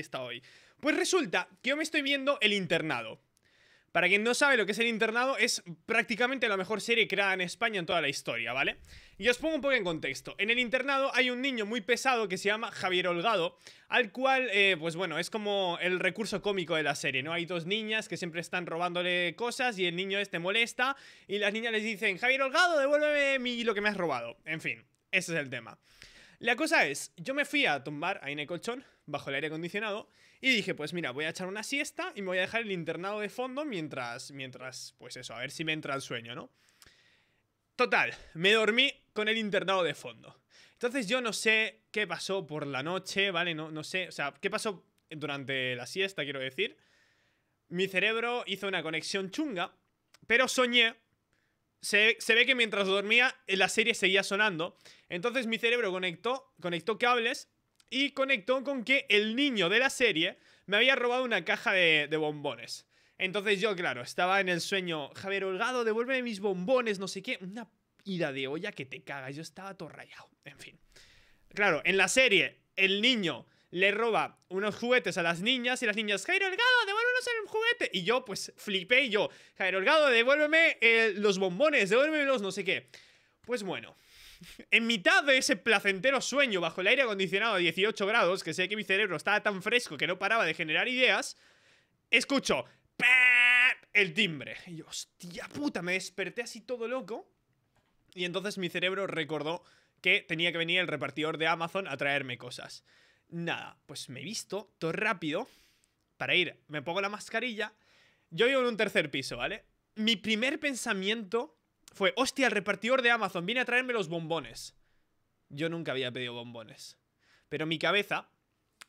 está hoy. Pues resulta que yo me estoy viendo El Internado. Para quien no sabe lo que es El Internado, es prácticamente la mejor serie creada en España en toda la historia, ¿vale? Y os pongo un poco en contexto. En El Internado hay un niño muy pesado que se llama Javier Holgado, al cual, eh, pues bueno, es como el recurso cómico de la serie, ¿no? Hay dos niñas que siempre están robándole cosas y el niño este molesta y las niñas les dicen, Javier Holgado, devuélveme mi, lo que me has robado. En fin, ese es el tema. La cosa es, yo me fui a tumbar ahí en el colchón, bajo el aire acondicionado, y dije, pues mira, voy a echar una siesta y me voy a dejar el internado de fondo mientras, mientras, pues eso, a ver si me entra el sueño, ¿no? Total, me dormí con el internado de fondo. Entonces yo no sé qué pasó por la noche, ¿vale? No, no sé, o sea, qué pasó durante la siesta, quiero decir. Mi cerebro hizo una conexión chunga, pero soñé se, ve que mientras dormía eh, la serie seguía sonando. Entonces mi cerebro conectó, conectó cables y conectó con que el niño de la serie me había robado una caja de, bombones. Entonces yo, claro, estaba en el sueño, Javier Holgado, devuélveme mis bombones, no sé qué. Una ida de olla que te cagas, yo estaba todo rayado. En fin. Claro, en la serie, el niño le roba unos juguetes a las niñas y las niñas, Javier Holgado, devuélveme en el juguete. Y yo, pues, flipé y yo, caer Holgado, devuélveme eh, los bombones, devuélveme los no sé qué. Pues bueno. En mitad de ese placentero sueño bajo el aire acondicionado a 18 grados, que sé que mi cerebro estaba tan fresco que no paraba de generar ideas, escucho el timbre. Y yo, hostia puta, me desperté así todo loco. Y entonces mi cerebro recordó que tenía que venir el repartidor de Amazon a traerme cosas. Nada, pues me he visto todo rápido, para ir, me pongo la mascarilla. Yo vivo en un tercer piso, ¿vale? Mi primer pensamiento fue, hostia, el repartidor de Amazon viene a traerme los bombones. Yo nunca había pedido bombones. Pero mi cabeza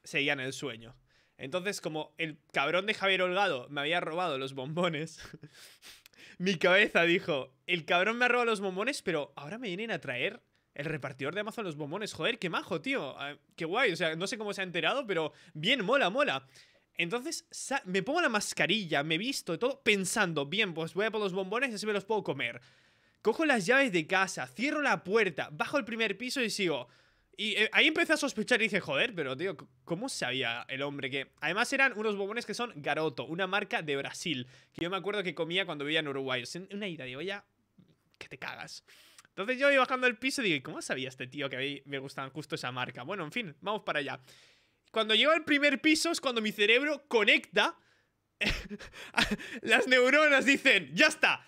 seguía en el sueño. Entonces, como el cabrón de Javier Holgado me había robado los bombones, mi cabeza dijo, el cabrón me ha robado los bombones, pero ahora me vienen a traer el repartidor de Amazon los bombones. Joder, qué majo, tío. Ah, qué guay. O sea, no sé cómo se ha enterado, pero bien, mola, mola. Entonces me pongo la mascarilla, me visto y todo, pensando, bien, pues voy a por los bombones y así me los puedo comer. Cojo las llaves de casa, cierro la puerta, bajo el primer piso y sigo. Y eh, ahí empecé a sospechar y dije, joder, pero tío, ¿cómo sabía el hombre que...? Además eran unos bombones que son Garoto, una marca de Brasil, que yo me acuerdo que comía cuando vivía en Uruguay. una idea, de olla que te cagas. Entonces yo iba bajando el piso y digo, cómo sabía este tío que a mí me gustaban justo esa marca? Bueno, en fin, vamos para allá. Cuando llego al primer piso es cuando mi cerebro conecta. Las neuronas dicen, ya está,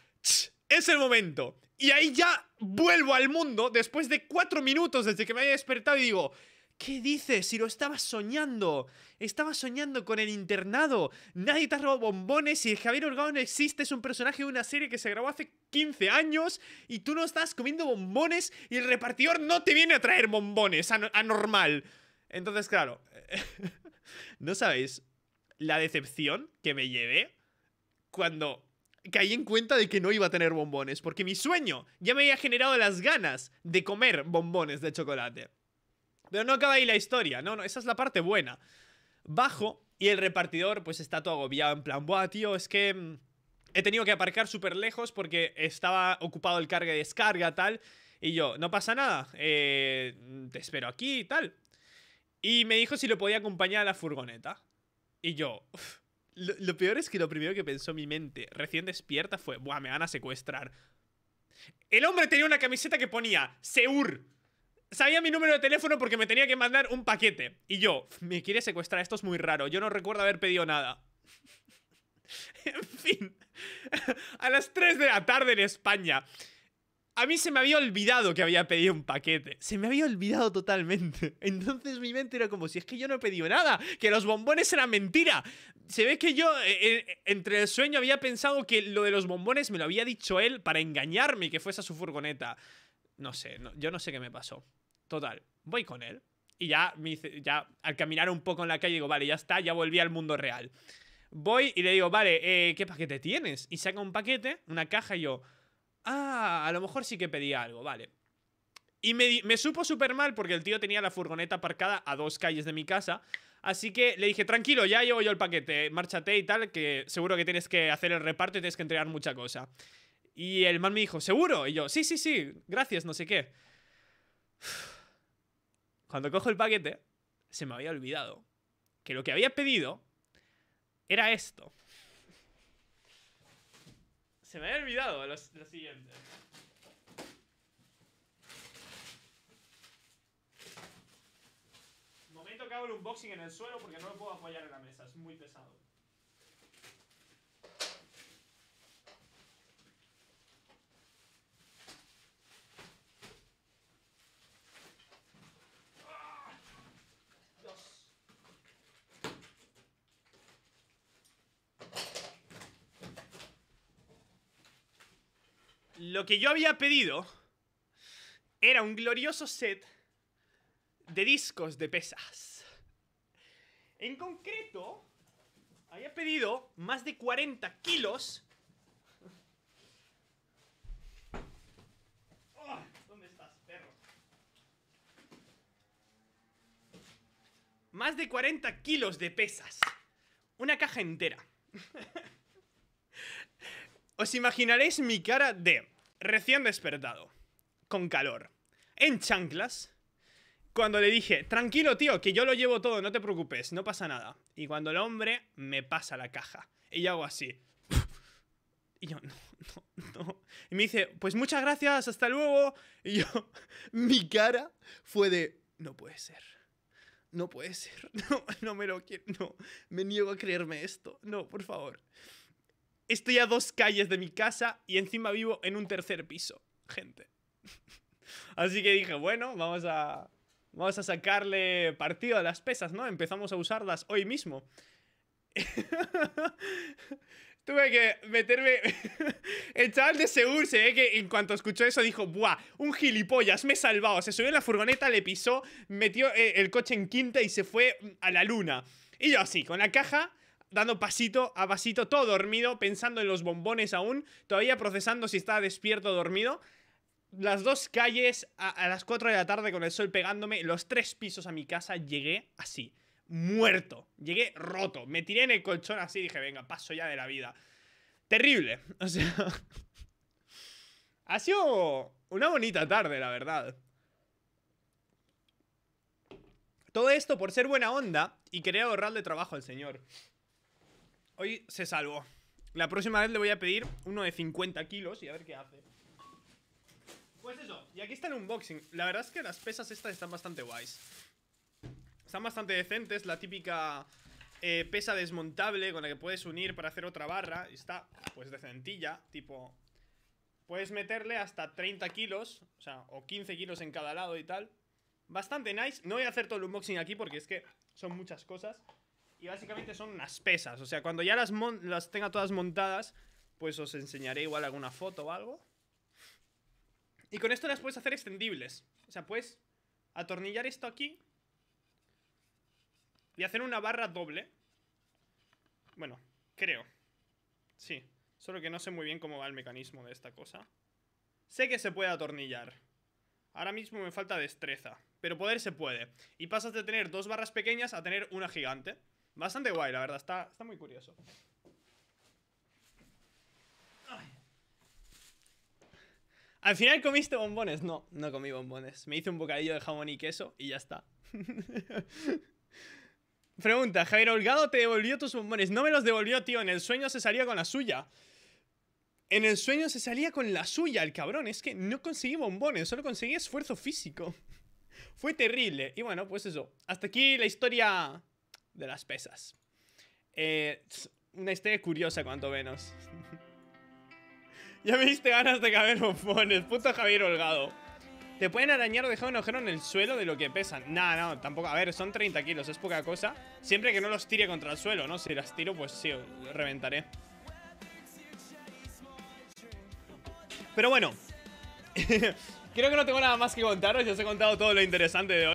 es el momento. Y ahí ya vuelvo al mundo después de cuatro minutos desde que me haya despertado y digo, ¿Qué dices? Si lo estabas soñando. Estabas soñando con el internado. Nadie te ha robado bombones y Javier Orgado no existe. Es un personaje de una serie que se grabó hace 15 años y tú no estás comiendo bombones y el repartidor no te viene a traer bombones. anormal. Entonces, claro, no sabéis la decepción que me llevé cuando caí en cuenta de que no iba a tener bombones, porque mi sueño ya me había generado las ganas de comer bombones de chocolate. Pero no acaba ahí la historia, no, no, esa es la parte buena. Bajo y el repartidor pues está todo agobiado en plan, buah, tío, es que mm, he tenido que aparcar súper lejos porque estaba ocupado el carga y descarga, tal. Y yo, no pasa nada, eh, te espero aquí y tal. Y me dijo si lo podía acompañar a la furgoneta. Y yo, lo, lo, peor es que lo primero que pensó mi mente recién despierta fue, Buah, me van a secuestrar. El hombre tenía una camiseta que ponía Seur. Sabía mi número de teléfono porque me tenía que mandar un paquete. Y yo, me quiere secuestrar, esto es muy raro. Yo no recuerdo haber pedido nada. en fin. a las 3 de la tarde en España. A mí se me había olvidado que había pedido un paquete. Se me había olvidado totalmente. Entonces mi mente era como si es que yo no he pedido nada, que los bombones eran mentira. Se ve que yo eh, eh, entre el sueño había pensado que lo de los bombones me lo había dicho él para engañarme y que fuese a su furgoneta. No sé, yo no sé qué me pasó. Total, voy con él. Y ya, me ya al caminar un poco en la calle digo, vale, ya está, ya volví al mundo real. Voy y le digo, vale, eh, ¿qué paquete tienes? Y saca un paquete, una caja y yo... Ah, a lo mejor sí que pedía algo, vale. Y me, supo súper mal porque el tío tenía la furgoneta aparcada a dos calles de mi casa. Así que le dije, tranquilo, ya llevo yo el paquete, márchate y tal, que seguro que tienes que hacer el reparto y tienes que entregar mucha cosa. Y el man me dijo, ¿seguro? Y yo, sí, sí, sí, gracias, no sé qué. Cuando cojo el paquete, se me había olvidado que lo que había pedido era esto. Se me había olvidado lo, lo siguiente. Momento que hago el unboxing en el suelo porque no lo puedo apoyar en la mesa, es muy pesado. lo que yo había pedido era un glorioso set de discos de pesas. En concreto, había pedido más de 40 kilos. Ah, más de 40 kilos de pesas. Una caja entera. Os imaginaréis mi cara de recién despertado, con calor, en chanclas, cuando le dije, tranquilo tío, que yo lo llevo todo, no te preocupes, no pasa nada. Y cuando el hombre me pasa la caja, y yo hago así. Y yo, no, no, no. Y me dice, pues muchas gracias, hasta luego. Y yo, mi cara fue de, no puede ser. No puede ser. No, no me lo quiero. No, me niego a creerme esto. No, por favor. Estoy a dos calles de mi casa y encima vivo en un tercer piso, gente. Así que dije, bueno, vamos a, vamos a sacarle partido a las pesas, ¿no? Empezamos a usarlas hoy mismo. Tuve que meterme. el chaval de Seúl se ve que en cuanto escuchó eso dijo: ¡Buah! Un gilipollas, me he salvado. Se subió en la furgoneta, le pisó, metió eh, el coche en quinta y se fue a la luna. Y yo así, con la caja dando pasito a pasito, todo dormido, pensando en los bombones aún, todavía procesando si estaba despierto o dormido. Las dos calles a, las 4 de la tarde con el sol pegándome, los tres pisos a mi casa, llegué así, muerto, llegué roto, me tiré en el colchón así, y dije, venga, paso ya de la vida. Terrible, o sea... ha sido una bonita tarde, la verdad. Todo esto por ser buena onda y querer ahorrarle trabajo al señor. Hoy se salvó. La próxima vez le voy a pedir uno de 50 kilos y a ver qué hace. Pues eso, y aquí está el unboxing. La verdad es que las pesas estas están bastante guays. Están bastante decentes, la típica eh, pesa desmontable con la que puedes unir para hacer otra barra. Está, pues, decentilla, tipo... Puedes meterle hasta 30 kilos, o sea, o 15 kilos en cada lado y tal. Bastante nice. No voy a hacer todo el unboxing aquí porque es que son muchas cosas. Y básicamente son unas pesas. O sea, cuando ya las, las tenga todas montadas, pues os enseñaré igual alguna foto o algo. Y con esto las puedes hacer extendibles. O sea, puedes atornillar esto aquí y hacer una barra doble. Bueno, creo. Sí, solo que no sé muy bien cómo va el mecanismo de esta cosa. Sé que se puede atornillar. Ahora mismo me falta destreza, pero poder se puede. Y pasas de tener dos barras pequeñas a tener una gigante. Bastante guay, la verdad. Está, está muy curioso. Al final comiste bombones. No, no comí bombones. Me hice un bocadillo de jamón y queso y ya está. Pregunta, Javier Holgado te devolvió tus bombones. No me los devolvió, tío. En el sueño se salía con la suya. En el sueño se salía con la suya, el cabrón. Es que no conseguí bombones, solo conseguí esfuerzo físico. Fue terrible. Y bueno, pues eso. Hasta aquí la historia de las pesas. Eh, una historia curiosa, cuanto menos. ya me diste ganas de caber el puto Javier Holgado. Te pueden arañar o dejar un ojero en el suelo de lo que pesan. No, no, tampoco. A ver, son 30 kilos, es poca cosa. Siempre que no los tire contra el suelo, ¿no? Si las tiro, pues sí, reventaré. Pero bueno. Creo que no tengo nada más que contaros. Ya os he contado todo lo interesante de hoy.